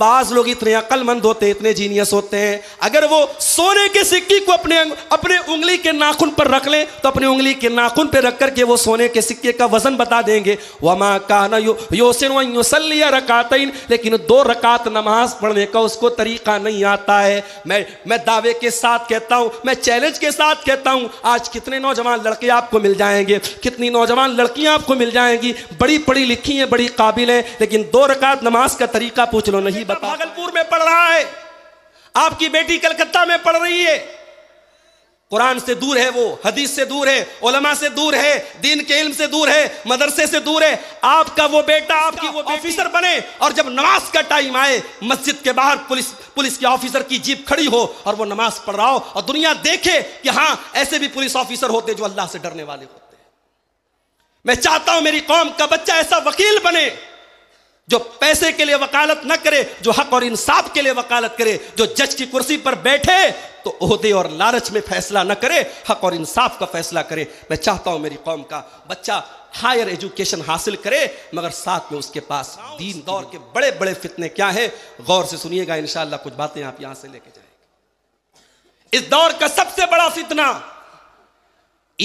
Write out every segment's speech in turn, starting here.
बाज लोग इतने अक्लमंद होते हैं इतने जीनियस होते हैं अगर वो सोने के सिक्के को अपने अपने उंगली के नाखून पर रख लें तो अपनी उंगली के नाखून पर रख करके वो सोने के सिक्के का वजन बता देंगे वमा कहना यो योसिन वसलिया रकात लेकिन दो रकात नमाज पढ़ने का उसको तरीका नहीं आता है मैं मैं दावे के साथ कहता हूँ मैं चैलेंज के साथ कहता हूँ आज कितने नौजवान लड़के आपको मिल जाएंगे कितनी नौजवान लड़कियाँ आपको मिल जाएंगी बड़ी पढ़ी लिखी हैं बड़ी काबिल हैं लेकिन दो रकात नमाज का तरीका पूछ लो जो नहीं बता भागलपुर में पढ़ रहा है आपकी बेटी कलकत्ता में पढ़ रही है कुरान से दूर है वो हदीस से दूर है ओलमा से दूर है दीन के इल्म से दूर है मदरसे से दूर है आपका वो बेटा आपकी वो ऑफिसर बने और जब नमाज का टाइम आए मस्जिद के बाहर पुलिस पुलिस के ऑफिसर की जीप खड़ी हो और वो नमाज पढ़ रहा हो और दुनिया देखे कि हाँ ऐसे भी पुलिस ऑफिसर होते जो अल्लाह से डरने वाले होते मैं चाहता हूं मेरी कौम का बच्चा ऐसा वकील बने जो पैसे के लिए वकालत न करे जो हक और इंसाफ के लिए वकालत करे जो जज की कुर्सी पर बैठे तो ओहदे और लालच में फैसला न करे हक और इंसाफ का फैसला करे मैं चाहता हूं मेरी कौम का बच्चा हायर एजुकेशन हासिल करे मगर साथ में उसके पास दीन दौर के बड़े बड़े फितने क्या है गौर से सुनिएगा इन कुछ बातें आप यहां से लेके जाएंगे इस दौर का सबसे बड़ा फितना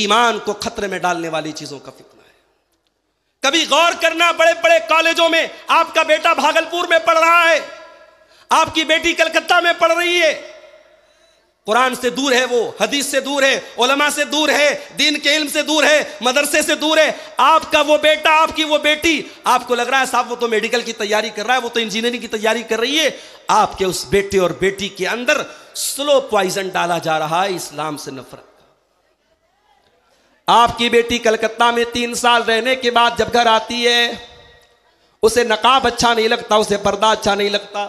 ईमान को खतरे में डालने वाली चीजों का फितना कभी गौर करना बड़े बड़े कॉलेजों में आपका बेटा भागलपुर में पढ़ रहा है आपकी बेटी कलकत्ता में पढ़ रही है कुरान से दूर है वो हदीस से दूर है ओलमा से दूर है दीन के इल्म से दूर है मदरसे से दूर है आपका वो बेटा आपकी वो बेटी आपको लग रहा है साहब वो तो मेडिकल की तैयारी कर रहा है वो तो इंजीनियरिंग की तैयारी कर रही है आपके उस बेटे और बेटी के अंदर स्लो प्वाइजन डाला जा रहा है इस्लाम से नफरत आपकी बेटी कलकत्ता में तीन साल रहने के बाद जब घर आती है उसे नकाब अच्छा नहीं लगता उसे पर्दा अच्छा नहीं लगता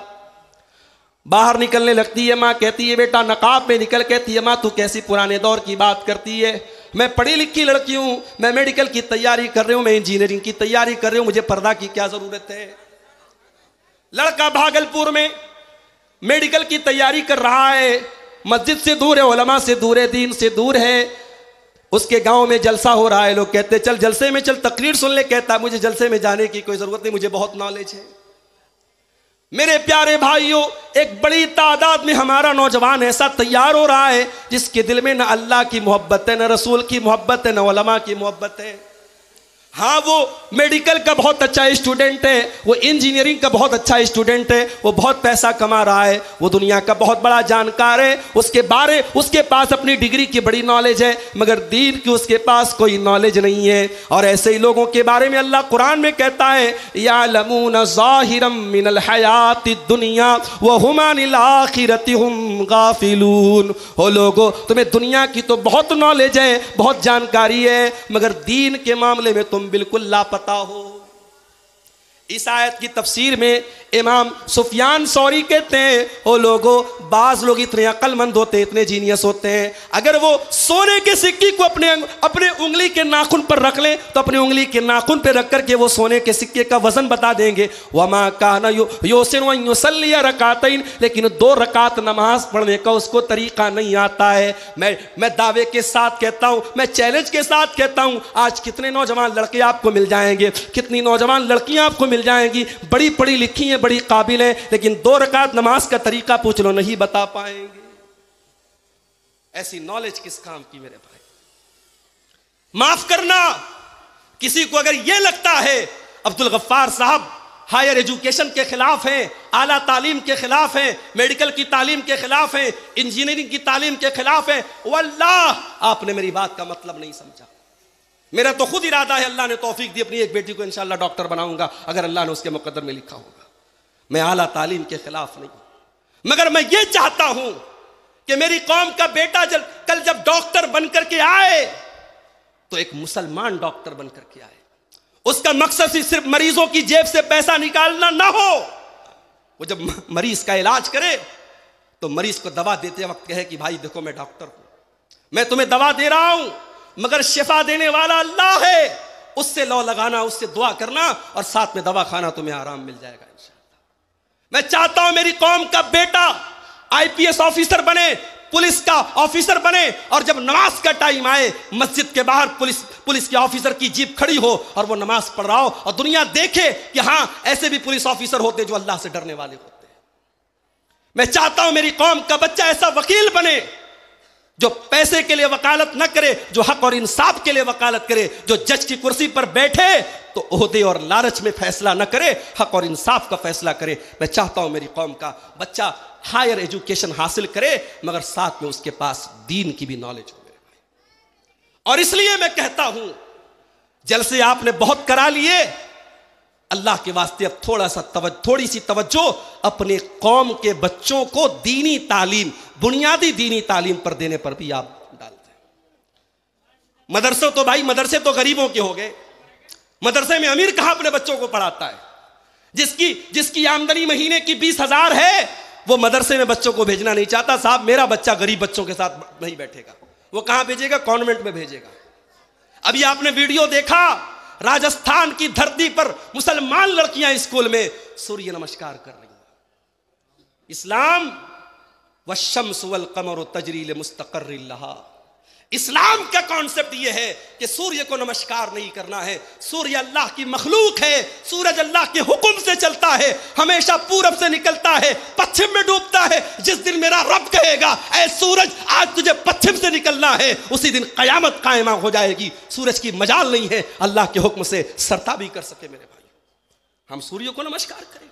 बाहर निकलने लगती है माँ कहती है बेटा नकाब में निकल कहती है माँ तू कैसी पुराने दौर की बात करती है मैं पढ़ी लिखी लड़की हूँ मैं मेडिकल की तैयारी कर रही हूँ मैं इंजीनियरिंग की तैयारी कर रही हूँ मुझे पर्दा की क्या ज़रूरत है लड़का भागलपुर में मेडिकल की तैयारी कर रहा है मस्जिद से दूर है ओलमा से दूर है दीन से दूर है उसके गांव में जलसा हो रहा है लोग कहते चल जलसे में चल तकरीर सुन ले कहता मुझे जलसे में जाने की कोई जरूरत नहीं मुझे बहुत नॉलेज है मेरे प्यारे भाइयों एक बड़ी तादाद में हमारा नौजवान ऐसा तैयार हो रहा है जिसके दिल में ना अल्लाह की मोहब्बत है ना रसूल की मोहब्बत है ना वलमा की मोहब्बत है हाँ वो मेडिकल का बहुत अच्छा स्टूडेंट है वो इंजीनियरिंग का बहुत अच्छा स्टूडेंट है वो बहुत पैसा कमा रहा है वो दुनिया का बहुत बड़ा जानकार है उसके बारे उसके पास अपनी डिग्री की बड़ी नॉलेज है मगर दीन की उसके पास कोई नॉलेज नहीं है और ऐसे ही लोगों के बारे में अल्लाह कुरान में कहता है या लमून ज़ाहिरम मिनल हयात दुनिया व हुमान हम गाफिलून हो लोगो तुम्हें दुनिया की तो बहुत नॉलेज है बहुत जानकारी है मगर दीन के मामले में तुम तुम बिल्कुल लापता हो इस आयत की तफसीर में इमाम सुफियान सौरी कहते हैं ओ लोगो बाज लोग इतने अक्लमंद होते हैं इतने जीनियस होते हैं अगर वो सोने के सिक्के को अपने अपने उंगली के नाखून पर रख लें तो अपनी उंगली के नाखून पर रख करके वो सोने के सिक्के का वजन बता देंगे वमा कहना यो योसिन वसलिया रकातिन लेकिन दो रकात नमाज पढ़ने का उसको तरीका नहीं आता है मैं मैं दावे के साथ कहता हूँ मैं चैलेंज के साथ कहता हूँ आज कितने नौजवान लड़के आपको मिल जाएंगे कितनी नौजवान लड़कियाँ आपको मिल मिल जाएंगी बड़ी पढ़ी लिखी हैं बड़ी काबिल हैं लेकिन दो रकात नमाज का तरीका पूछ लो नहीं बता पाएंगे ऐसी नॉलेज किस काम की मेरे भाई माफ करना किसी को अगर यह लगता है अब्दुल गफ्फार साहब हायर एजुकेशन के खिलाफ हैं आला तालीम के खिलाफ हैं मेडिकल की तालीम के खिलाफ हैं इंजीनियरिंग की तालीम के खिलाफ हैं वल्लाह आपने मेरी बात का मतलब नहीं समझा मेरा तो खुद इरादा है अल्लाह ने तोफीक दी अपनी एक बेटी को इंशाला डॉक्टर बनाऊंगा अगर अल्लाह ने उसके मुकदर में लिखा होगा मैं आला तालीम के खिलाफ नहीं मगर मैं ये चाहता हूं कि मेरी कौम का बेटा जल, कल जब डॉक्टर बनकर के आए तो एक मुसलमान डॉक्टर बनकर के आए उसका मकसद सिर्फ मरीजों की जेब से पैसा निकालना ना हो वो जब मरीज का इलाज करे तो मरीज को दवा देते वक्त कहे कि भाई देखो मैं डॉक्टर हूं मैं तुम्हें दवा दे रहा हूं मगर शिफा देने वाला अल्लाह है उससे लौ लगाना उससे दुआ करना और साथ में दवा खाना तुम्हें आराम मिल जाएगा इन मैं चाहता हूं मेरी कौम का बेटा आईपीएस ऑफिसर बने पुलिस का ऑफिसर बने और जब नमाज का टाइम आए मस्जिद के बाहर पुलिस पुलिस के ऑफिसर की जीप खड़ी हो और वो नमाज पढ़ रहा हो और दुनिया देखे कि हाँ ऐसे भी पुलिस ऑफिसर होते जो अल्लाह से डरने वाले होते मैं चाहता हूं मेरी कौम का बच्चा ऐसा वकील बने जो पैसे के लिए वकालत न करे जो हक और इंसाफ के लिए वकालत करे जो जज की कुर्सी पर बैठे तो ओहदे और लालच में फैसला न करे हक और इंसाफ का फैसला करे मैं चाहता हूं मेरी कौम का बच्चा हायर एजुकेशन हासिल करे मगर साथ में उसके पास दीन की भी नॉलेज हो मेरे भाई और इसलिए मैं कहता हूं जलसे आपने बहुत करा लिए अल्लाह के वास्ते अब थोड़ा सा तवज, थोड़ी सी तवज्जो अपने कौम के बच्चों को दीनी तालीम बुनियादी दीनी तालीम पर देने पर भी आप डालते हैं मदरसों तो भाई मदरसे तो गरीबों के हो गए मदरसे में अमीर कहां अपने बच्चों को पढ़ाता है जिसकी जिसकी आमदनी महीने की बीस हजार है वो मदरसे में बच्चों को भेजना नहीं चाहता साहब मेरा बच्चा गरीब बच्चों के साथ नहीं बैठेगा वो कहां भेजेगा कॉन्वेंट में भेजेगा अभी आपने वीडियो देखा राजस्थान की धरती पर मुसलमान लड़कियां स्कूल में सूर्य नमस्कार कर रही हैं इस्लाम व सुवल कमर तजरील मुस्तकर इस्लाम का कॉन्सेप्ट यह है कि सूर्य को नमस्कार नहीं करना है सूर्य अल्लाह की मखलूक है सूरज अल्लाह के हुक्म से चलता है हमेशा पूरब से निकलता है पश्चिम में डूबता है जिस दिन मेरा रब कहेगा ऐ सूरज आज तुझे पश्चिम से निकलना है उसी दिन कयामत कायमा हो जाएगी सूरज की मजाल नहीं है अल्लाह के हुक्म से सरता भी कर सके मेरे भाई हम सूर्य को नमस्कार करें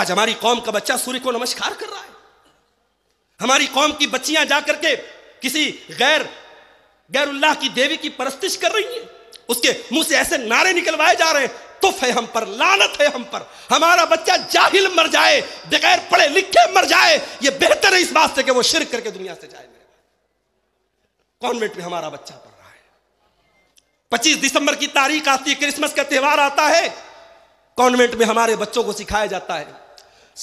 आज हमारी कौम का बच्चा सूर्य को नमस्कार कर रहा है हमारी कौम की बच्चियां जाकर के किसी गैर गैरुल्लाह की देवी की परस्तिश कर रही है उसके मुंह से ऐसे नारे निकलवाए जा रहे हैं तो है हम पर लानत है हम पर हमारा बच्चा जाहिल मर जाए बगैर पढ़े लिखे मर जाए ये बेहतर है इस बात से कि वो शिर करके दुनिया से जाए कॉन्वेंट में हमारा बच्चा पढ़ रहा है पच्चीस दिसंबर की तारीख आती है क्रिसमस का त्यौहार आता है कॉन्वेंट में हमारे बच्चों को सिखाया जाता है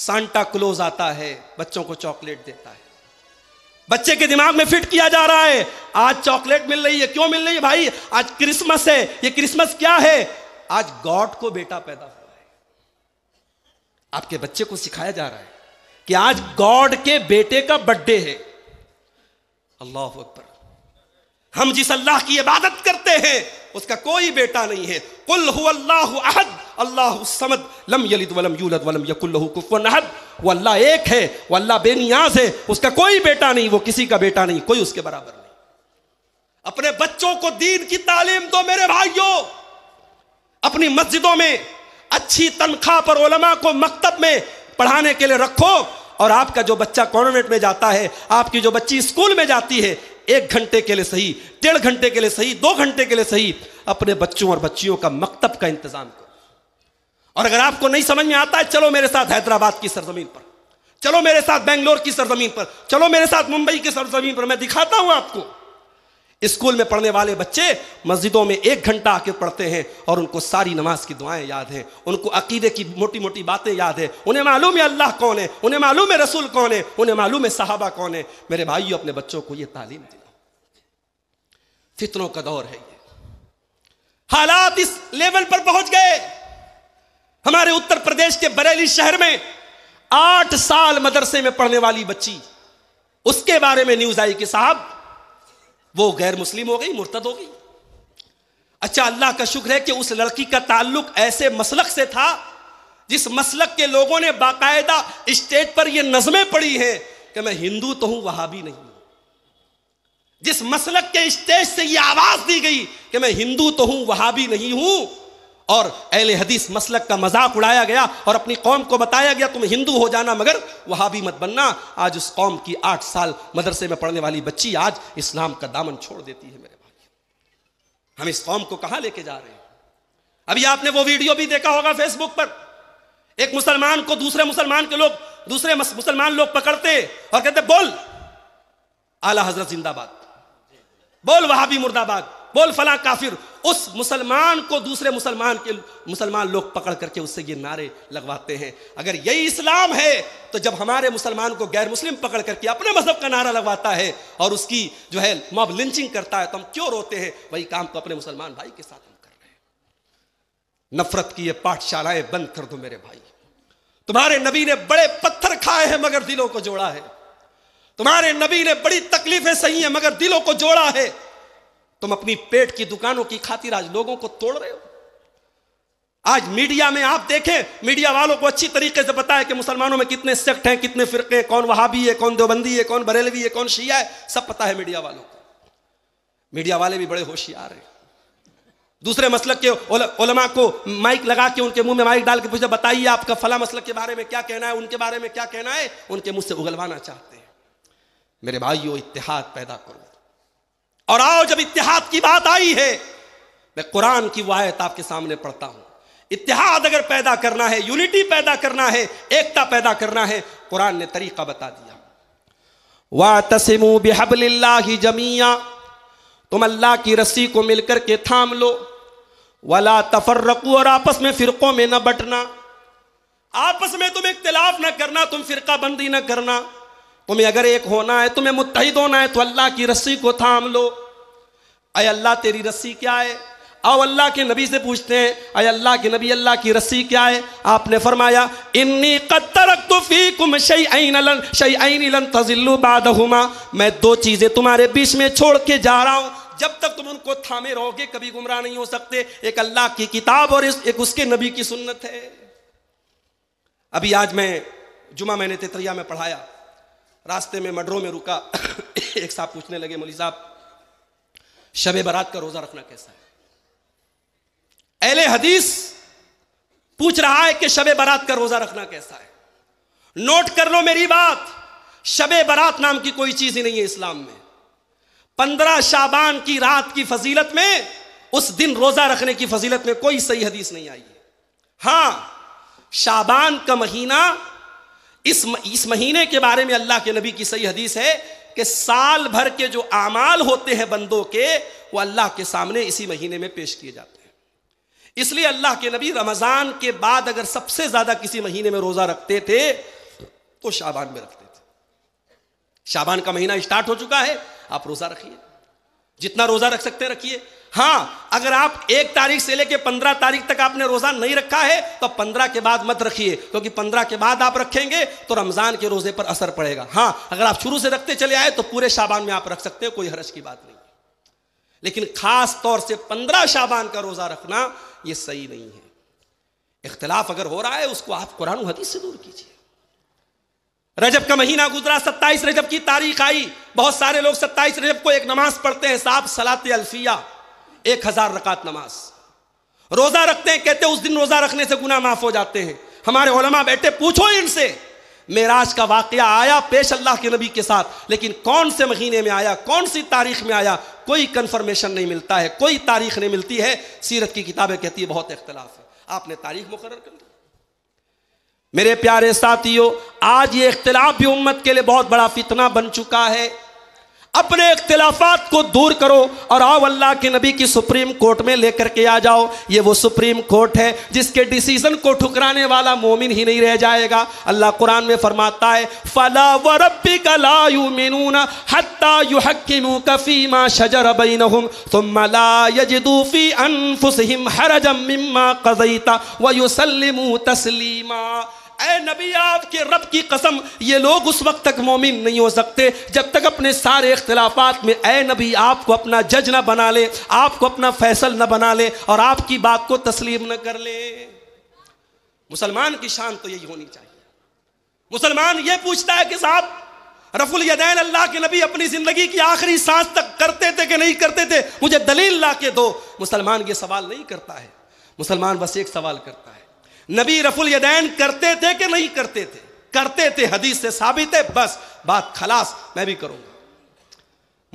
सांता क्लोज आता है बच्चों को चॉकलेट देता है बच्चे के दिमाग में फिट किया जा रहा है आज चॉकलेट मिल रही है क्यों मिल रही है भाई आज क्रिसमस है ये क्रिसमस क्या है आज गॉड को बेटा पैदा हुआ है आपके बच्चे को सिखाया जा रहा है कि आज गॉड के बेटे का बर्थडे है अल्लाह अकबर हम जिस अल्लाह की इबादत करते हैं उसका कोई बेटा नहीं है कुल अल्लाह अहद अल्लाह समद लम यलिद वलम यूलद वलम यकुल्लहु कुफुवन अहद वो अल्लाह एक है वो अल्लाह बेनियाज है उसका कोई बेटा नहीं वो किसी का बेटा नहीं कोई उसके बराबर नहीं अपने बच्चों को दीन की तालीम दो मेरे भाइयों अपनी मस्जिदों में अच्छी तनख्वाह पर ओलमा को मकतब में पढ़ाने के लिए रखो और आपका जो बच्चा कॉन्वेंट में जाता है आपकी जो बच्ची स्कूल में जाती है एक घंटे के लिए सही डेढ़ घंटे के लिए सही दो घंटे के लिए सही अपने बच्चों और बच्चियों का मकतब का इंतजाम करो और अगर आपको नहीं समझ में आता है चलो मेरे साथ हैदराबाद की सरजमीन पर चलो मेरे साथ बेंगलोर की सरजमीन पर चलो मेरे साथ मुंबई की सरजमीन पर मैं दिखाता हूं आपको स्कूल में पढ़ने वाले बच्चे मस्जिदों में एक घंटा आके पढ़ते हैं और उनको सारी नमाज की दुआएं याद हैं उनको अकीदे की मोटी मोटी बातें याद हैं उन्हें मालूम है अल्लाह कौन है उन्हें मालूम है रसूल कौन है उन्हें मालूम है साहबा कौन है मेरे भाई अपने बच्चों को ये तालीम दिया फितरों का दौर है ये हालात इस लेवल पर पहुंच गए हमारे उत्तर प्रदेश के बरेली शहर में आठ साल मदरसे में पढ़ने वाली बच्ची उसके बारे में न्यूज आई कि साहब वो गैर मुस्लिम हो गई मुर्तद हो गई अच्छा अल्लाह का शुक्र है कि उस लड़की का ताल्लुक ऐसे मसलक से था जिस मसलक के लोगों ने बाकायदा स्टेज पर यह नज़में पढ़ी हैं कि मैं हिंदू तो हूं वहां भी नहीं जिस मसलक के स्टेज से यह आवाज दी गई कि मैं हिंदू तो हूं वहां भी नहीं हूं और अहल हदीस मसलक का मजाक उड़ाया गया और अपनी कौम को बताया गया तुम हिंदू हो जाना मगर वहां भी मत बनना आज उस कौम की आठ साल मदरसे में पढ़ने वाली बच्ची आज इस्लाम का दामन छोड़ देती है मेरे भाई हम इस कौम को कहां लेके जा रहे हैं अभी आपने वो वीडियो भी देखा होगा फेसबुक पर एक मुसलमान को दूसरे मुसलमान के लोग दूसरे मुसलमान लोग पकड़ते और कहते बोल आला हजरत जिंदाबाद बोल भी मुर्दाबाद बोल फला काफिर उस मुसलमान को दूसरे मुसलमान के मुसलमान लोग पकड़ करके उससे ये नारे लगवाते हैं अगर यही इस्लाम है तो जब हमारे मुसलमान को गैर मुस्लिम पकड़ करके अपने मजहब का नारा लगवाता है और उसकी जो है मॉब लिंचिंग करता है तो हम क्यों रोते हैं वही काम तो अपने मुसलमान भाई के साथ हम कर रहे हैं नफरत की यह पाठशालाएं बंद कर दो मेरे भाई तुम्हारे नबी ने बड़े पत्थर खाए हैं मगर दिलों को जोड़ा है तुम्हारे नबी ने बड़ी तकलीफें सही हैं मगर दिलों को जोड़ा है तुम अपनी पेट की दुकानों की खातिर आज लोगों को तोड़ रहे हो आज मीडिया में आप देखें मीडिया वालों को अच्छी तरीके से बताया कि मुसलमानों में कितने सेक्ट हैं कितने फिरके हैं कौन वहाबी है कौन देवबंदी है कौन बरेलवी है कौन शिया है सब पता है मीडिया वालों को मीडिया वाले भी बड़े होशियार हैं दूसरे मसलक के ओलमा उलमा को माइक लगा के उनके मुंह में माइक डाल के पूछे बताइए आपका फला मसलक के बारे में क्या कहना है उनके बारे में क्या कहना है उनके मुंह से उगलवाना चाहते हैं मेरे भाइयों इतिहाद पैदा करो और आओ जब इतिहाद की बात आई है मैं कुरान की वायत आपके सामने पढ़ता हूं इतिहाद अगर पैदा करना है यूनिटी पैदा करना है एकता पैदा करना है कुरान ने तरीका बता दिया वाह तसिमु बेहबल्ला जमिया तुम अल्लाह की रस्सी को मिलकर के थाम लो तफर तफर्रकू और आपस में फ़िरक़ों में न बटना आपस में तुम इख्तलाफ ना करना तुम फ़िरका बंदी ना करना तुम्हें अगर एक होना है तुम्हें मुतहद होना है तो अल्लाह की रस्सी को थाम लो अय अल्लाह तेरी रस्सी क्या है आओ अल्लाह के नबी से पूछते हैं अय अल्लाह के नबी अल्लाह की रस्सी क्या है आपने फरमाया इन्नी कतरकुम शई ऐन लन शई लन तजिल्लु बादहुमा मैं दो चीज़ें तुम्हारे बीच में छोड़ के जा रहा हूं जब तक तुम उनको थामे रहोगे कभी गुमराह नहीं हो सकते एक अल्लाह की किताब और एक उसके नबी की सुन्नत है अभी आज मैं जुमा मैंने तेतरिया में पढ़ाया रास्ते में मडरों में रुका एक साहब पूछने लगे मोली साहब शबे बरात का रोजा रखना कैसा है एले हदीस पूछ रहा है कि शबे बरात का रोजा रखना कैसा है नोट कर लो मेरी बात शबे बरात नाम की कोई चीज ही नहीं है इस्लाम में पंद्रह शाबान की रात की फजीलत में उस दिन रोजा रखने की फजीलत में कोई सही हदीस नहीं आई है हाँ, शाबान का महीना इस इस महीने के बारे में अल्लाह के नबी की सही हदीस है कि साल भर के जो आमाल होते हैं बंदों के वो अल्लाह के सामने इसी महीने में पेश किए जाते हैं इसलिए अल्लाह के नबी रमज़ान के बाद अगर सबसे ज़्यादा किसी महीने में रोज़ा रखते थे तो शाबान में रखते थे शाबान का महीना स्टार्ट हो चुका है आप रोज़ा रखिए जितना रोज़ा रख सकते रखिए हाँ अगर आप एक तारीख से लेके पंद्रह तारीख तक आपने रोजा नहीं रखा है तो पंद्रह के बाद मत रखिए क्योंकि पंद्रह के बाद आप रखेंगे तो रमजान के रोजे पर असर पड़ेगा हाँ अगर आप शुरू से रखते चले आए तो पूरे शाबान में आप रख सकते हैं कोई हर्ज की बात नहीं लेकिन खास तौर से पंद्रह शाबान का रोजा रखना यह सही नहीं है इख्तलाफ अगर हो रहा है उसको आप कुरान हदीस से दूर कीजिए रजब का महीना गुजरा सत्ताईस रजब की तारीख आई बहुत सारे लोग सत्ताईस रजब को एक नमाज पढ़ते हैं साफ सलात अल्फिया एक हजार रकात नमाज रोजा रखते हैं कहते उस दिन रोजा रखने से गुना माफ हो जाते हैं हमारे ओलमा बैठे पूछो इनसे मेराज का वाक्य आया पेश अल्लाह के नबी के साथ लेकिन कौन से महीने में आया कौन सी तारीख में आया कोई कंफर्मेशन नहीं मिलता है कोई तारीख नहीं मिलती है सीरत की किताबें कहती है बहुत इख्तलाफ है आपने तारीख मुकर कर दी मेरे प्यारे साथियों आज ये इख्तलाफ भी उम्मत के लिए बहुत बड़ा फितना बन चुका है अपने इख्तलाफात को दूर करो और आओ अल्लाह के नबी की सुप्रीम कोर्ट में लेकर के आ जाओ ये वो सुप्रीम कोर्ट है जिसके डिसीजन को ठुकराने वाला मोमिन ही नहीं रह जाएगा अल्लाह कुरान में फरमाता है फला व रबी का ला यू यू शजर तुम कज़ईता व तस्लीमा ए नबी आपके रब की कसम ये लोग उस वक्त तक मोमिन नहीं हो सकते जब तक अपने सारे इख्तलाफात में ए नबी आपको अपना जज ना बना ले आपको अपना फैसल ना बना ले और आपकी बात को तस्लीम न कर ले मुसलमान की शान तो यही होनी चाहिए मुसलमान ये पूछता है कि साहब रफुल यदैन अल्लाह के नबी अपनी ज़िंदगी की आखिरी सांस तक करते थे कि नहीं करते थे मुझे दलील ला के दो मुसलमान ये सवाल नहीं करता है मुसलमान बस एक सवाल करता है नबी रफुल यदैन करते थे कि नहीं करते थे करते थे हदीस से साबित है बस बात खलास मैं भी करूंगा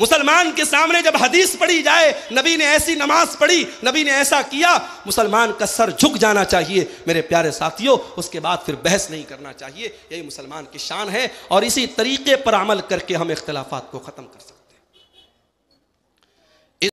मुसलमान के सामने जब हदीस पढ़ी जाए नबी ने ऐसी नमाज पढ़ी नबी ने ऐसा किया मुसलमान का सर झुक जाना चाहिए मेरे प्यारे साथियों उसके बाद फिर बहस नहीं करना चाहिए यही मुसलमान की शान है और इसी तरीके पर अमल करके हम इख्तलाफात को ख़त्म कर सकते